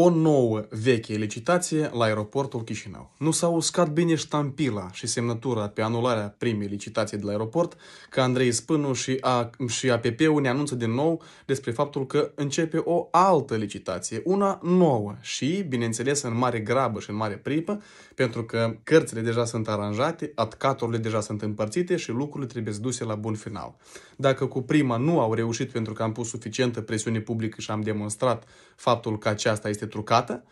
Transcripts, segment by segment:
O nouă veche licitație la aeroportul Chișinău. Nu s-a uscat bine ștampila și semnătura pe anularea primei licitații de la aeroport, că Andrei Spânu și, A- și APP-ul ne anunță din nou despre faptul că începe o altă licitație, una nouă și, bineînțeles, în mare grabă și în mare pripă, pentru că cărțile deja sunt aranjate, atcaturile deja sunt împărțite și lucrurile trebuie duse la bun final. Dacă cu prima nu au reușit pentru că am pus suficientă presiune publică și am demonstrat faptul că aceasta este trucată,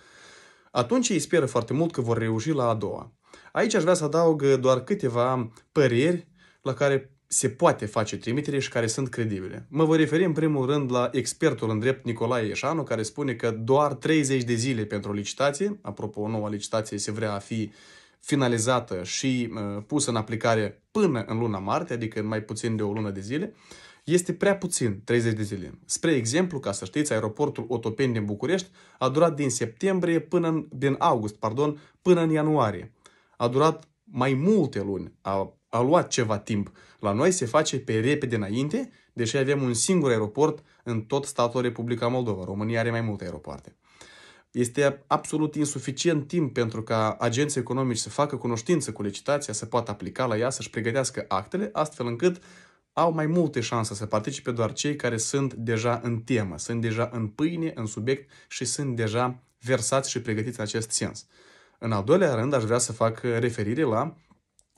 atunci ei speră foarte mult că vor reuși la a doua. Aici aș vrea să adaug uh, doar câteva păreri la care se poate face trimitere și care sunt credibile. Mă voi referi în primul rând la expertul în drept Nicolae Ieșanu, care spune că doar 30 de zile pentru licitație, apropo, noua licitație se vrea a fi finalizată și uh, pusă în aplicare până în luna martie, adică în mai puțin de o lună de zile, este prea puțin 30 de zile. Spre exemplu, ca să știți, aeroportul Otopeni din București a durat din septembrie până în, din august, pardon, până în ianuarie. A durat mai multe luni, a, a luat ceva timp. La noi se face pe repede înainte, deși avem un singur aeroport în tot statul Republica Moldova. România are mai multe aeropoarte. Este absolut insuficient timp pentru ca agenții economici să facă cunoștință cu licitația, să poată aplica la ea, să-și pregătească actele, astfel încât au mai multe șanse să participe doar cei care sunt deja în temă, sunt deja în pâine, în subiect și sunt deja versați și pregătiți în acest sens. În al doilea rând, aș vrea să fac referire la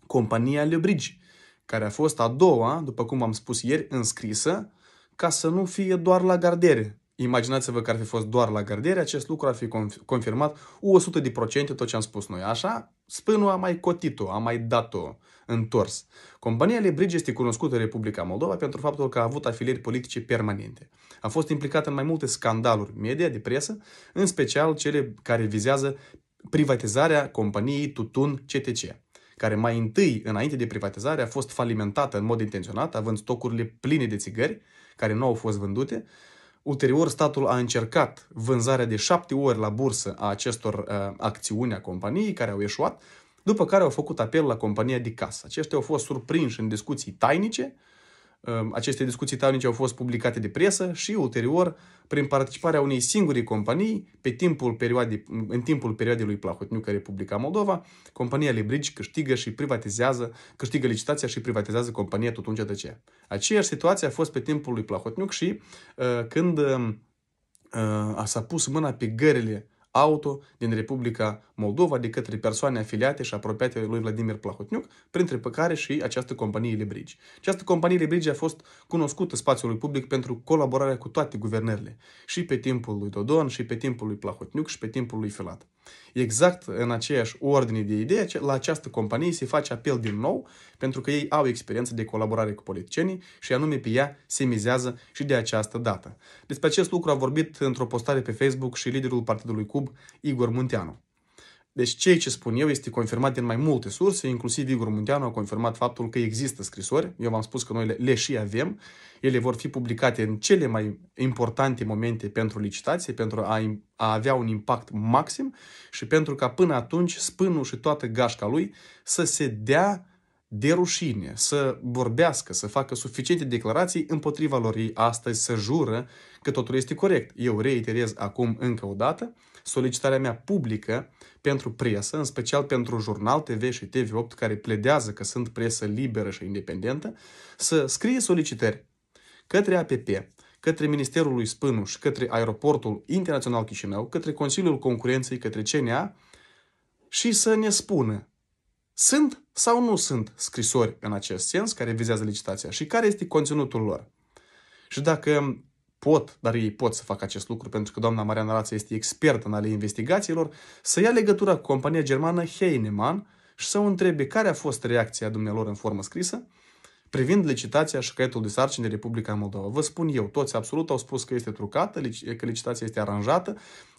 compania Lebrigi, care a fost a doua, după cum am spus ieri, înscrisă, ca să nu fie doar la gardere, Imaginați-vă că ar fi fost doar la gardere, acest lucru ar fi confirmat 100% tot ce am spus noi. Așa, spânul a mai cotit-o, a mai dat-o întors. Compania Lebrige este cunoscută în Republica Moldova pentru faptul că a avut afilieri politice permanente. A fost implicată în mai multe scandaluri media, de presă, în special cele care vizează privatizarea companiei Tutun CTC care mai întâi, înainte de privatizare, a fost falimentată în mod intenționat, având stocurile pline de țigări, care nu au fost vândute, Ulterior, statul a încercat vânzarea de șapte ori la bursă a acestor uh, acțiuni a companiei care au ieșuat, după care au făcut apel la compania de casă. Aceștia au fost surprinși în discuții tainice, Ehm, aceste discuții tainice au fost publicate de presă și ulterior prin participarea unei singure companii pe timpul perioade, în timpul perioadei lui Plahotniuc Republica Moldova, compania Librici câștigă și privatizează, câștigă licitația și privatizează compania Tutun ce? Aceeași situație a fost pe timpul lui Plahotniuc și uh, când uh, s-a pus mâna pe gările auto din Republica Moldova de către persoane afiliate și apropiate lui Vladimir Plahotniuc, printre care și această companie Lebrige. Această companie Lebrige a fost cunoscută spațiului public pentru colaborarea cu toate guvernările, și pe timpul lui Dodon, și pe timpul lui Plahotniuc, și pe timpul lui Filat. Exact în aceeași ordine de idee, la această companie se face apel din nou, pentru că ei au experiență de colaborare cu politicienii și anume pe ea se mizează și de această dată. Despre acest lucru a vorbit într-o postare pe Facebook și liderul Partidului Cub, Igor Munteanu. Deci ceea ce spun eu este confirmat din mai multe surse, inclusiv Igor Munteanu a confirmat faptul că există scrisori. Eu v-am spus că noi le, le și avem. Ele vor fi publicate în cele mai importante momente pentru licitație, pentru a, a avea un impact maxim și pentru ca până atunci spânul și toată gașca lui să se dea de rușine, să vorbească, să facă suficiente declarații împotriva lor ei astăzi, să jură că totul este corect. Eu reiterez acum încă o dată, solicitarea mea publică pentru presă, în special pentru Jurnal TV și TV8 care pledează că sunt presă liberă și independentă, să scrie solicitări către APP, către Ministerul lui Spânu și către Aeroportul Internațional Chișinău, către Consiliul Concurenței, către CNA și să ne spună sunt sau nu sunt scrisori în acest sens care vizează licitația și care este conținutul lor. Și dacă pot, dar ei pot să facă acest lucru pentru că doamna Mariana Rață este expertă în ale investigațiilor, să ia legătura cu compania germană Heinemann și să o întrebe care a fost reacția dumnealor în formă scrisă privind licitația și caietul de sarcini de Republica Moldova. Vă spun eu, toți absolut au spus că este trucată, că licitația este aranjată,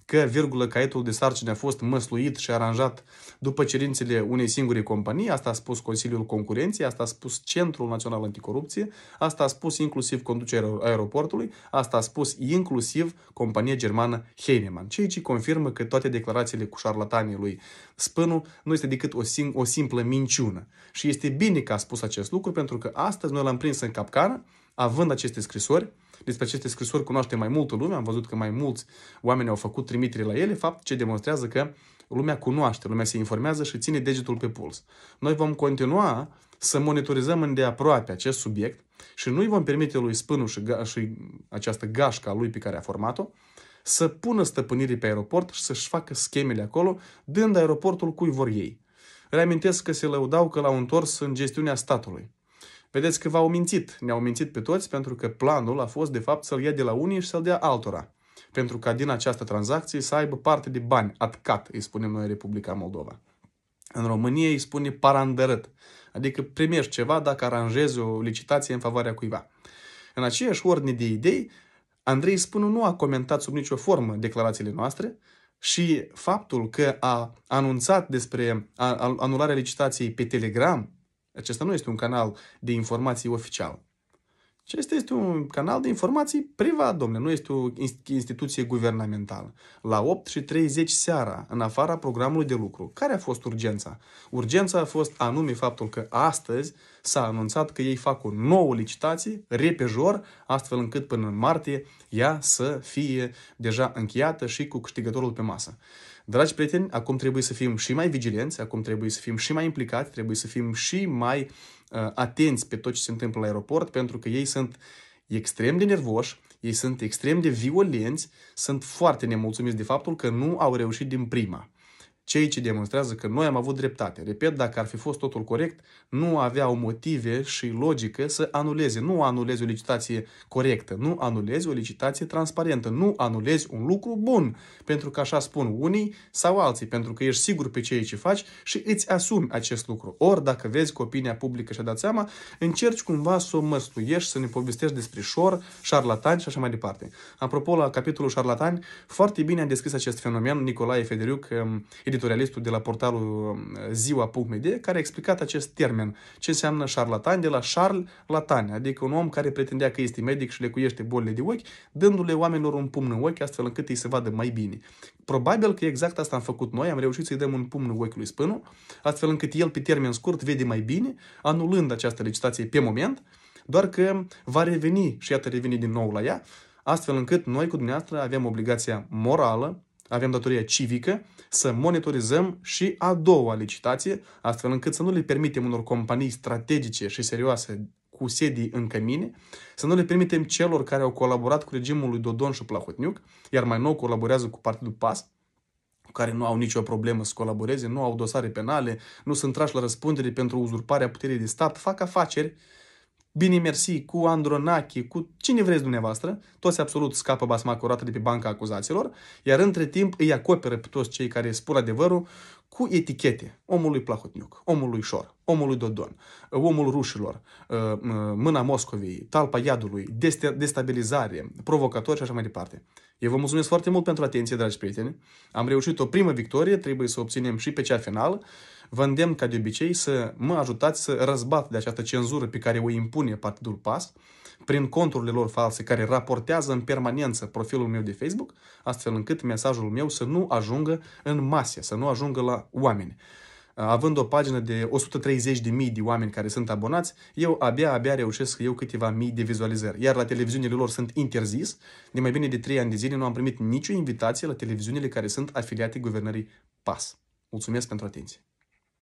că, virgulă, caietul de sarcini a fost măsluit și aranjat după cerințele unei singure companii, asta a spus Consiliul Concurenței, asta a spus Centrul Național Anticorupție, asta a spus inclusiv conducerea aeroportului, asta a spus inclusiv compania germană Heinemann, cei ce confirmă că toate declarațiile cu șarlatanii lui Spânu nu este decât o, sim- o simplă minciună. Și este bine că a spus acest lucru pentru că astăzi noi l-am prins în capcană, având aceste scrisori, despre aceste scrisori cunoaște mai multă lume, am văzut că mai mulți oameni au făcut trimitere la ele, fapt ce demonstrează că lumea cunoaște, lumea se informează și ține degetul pe puls. Noi vom continua să monitorizăm îndeaproape acest subiect și nu-i vom permite lui Spânu și, ga- și această gașca a lui pe care a format-o să pună stăpânire pe aeroport și să-și facă schemele acolo, dând aeroportul cui vor ei. Reamintesc că se lăudau că l-au întors în gestiunea statului. Vedeți că v-au mințit, ne-au mințit pe toți pentru că planul a fost de fapt să-l ia de la unii și să-l dea altora. Pentru ca din această tranzacție să aibă parte de bani, atcat, îi spunem noi Republica Moldova. În România îi spune parandărât, adică primești ceva dacă aranjezi o licitație în favoarea cuiva. În aceeași ordine de idei, Andrei Spânu nu a comentat sub nicio formă declarațiile noastre și faptul că a anunțat despre anularea licitației pe Telegram acesta nu este un canal de informații oficial. Acesta este un canal de informații privat, domnule, nu este o instituție guvernamentală. La 8 și 30 seara, în afara programului de lucru, care a fost urgența? Urgența a fost anume faptul că astăzi s-a anunțat că ei fac o nouă licitație, repejor, astfel încât până în martie ea să fie deja încheiată și cu câștigătorul pe masă. Dragi prieteni, acum trebuie să fim și mai vigilenți, acum trebuie să fim și mai implicați, trebuie să fim și mai uh, atenți pe tot ce se întâmplă la aeroport, pentru că ei sunt extrem de nervoși, ei sunt extrem de violenți, sunt foarte nemulțumiți de faptul că nu au reușit din prima cei ce demonstrează că noi am avut dreptate. Repet, dacă ar fi fost totul corect, nu aveau motive și logică să anuleze. Nu anulezi o licitație corectă, nu anulezi o licitație transparentă, nu anulezi un lucru bun, pentru că așa spun unii sau alții, pentru că ești sigur pe ceea ce faci și îți asumi acest lucru. Ori, dacă vezi că opinia publică și-a dat seama, încerci cumva să o măsluiești, să ne povestești despre șor, șarlatani și așa mai departe. Apropo, la capitolul șarlatani, foarte bine a descris acest fenomen Nicolae Federiuc, editor mm, editorialistul de la portalul uh, ziua.md, care a explicat acest termen, ce înseamnă șarlatan de la Latan, adică un om care pretendea că este medic și lecuiește bolile de ochi, dându-le oamenilor un pumn în ochi, astfel încât ei se vadă mai bine. Probabil că exact asta am făcut noi, am reușit să-i dăm un pumn în ochi lui Spânu, astfel încât el pe termen scurt vede mai bine, anulând această licitație pe moment, doar că va reveni și iată reveni din nou la ea, astfel încât noi cu dumneavoastră avem obligația morală avem datoria civică să monitorizăm și a doua licitație, astfel încât să nu le permitem unor companii strategice și serioase cu sedii în cămine, să nu le permitem celor care au colaborat cu regimul lui Dodon și Plahotniuc, iar mai nou colaborează cu Partidul PAS, cu care nu au nicio problemă să colaboreze, nu au dosare penale, nu sunt trași la răspundere pentru uzurparea puterii de stat, fac afaceri, Bine mersi cu Andronache, cu cine vreți dumneavoastră, toți absolut scapă basma curată de pe banca acuzaților, iar între timp îi acoperă pe toți cei care spun adevărul cu etichete. Omului Plahotniuc, omului Șor, omului Dodon, omul rușilor, uh, mâna Moscovei, talpa iadului, destabilizare, provocator și așa mai departe. Eu vă mulțumesc foarte mult pentru atenție, dragi prieteni. Am reușit o primă victorie, trebuie să obținem și pe cea finală. Vă îndemn ca de obicei să mă ajutați să răzbat de această cenzură pe care o impune Partidul PAS prin conturile lor false care raportează în permanență profilul meu de Facebook, astfel încât mesajul meu să nu ajungă în masă, să nu ajungă la oameni având o pagină de 130.000 de mii de oameni care sunt abonați, eu abia, abia reușesc eu câteva mii de vizualizări. Iar la televiziunile lor sunt interzis. De mai bine de 3 ani de zile nu am primit nicio invitație la televiziunile care sunt afiliate guvernării PAS. Mulțumesc pentru atenție!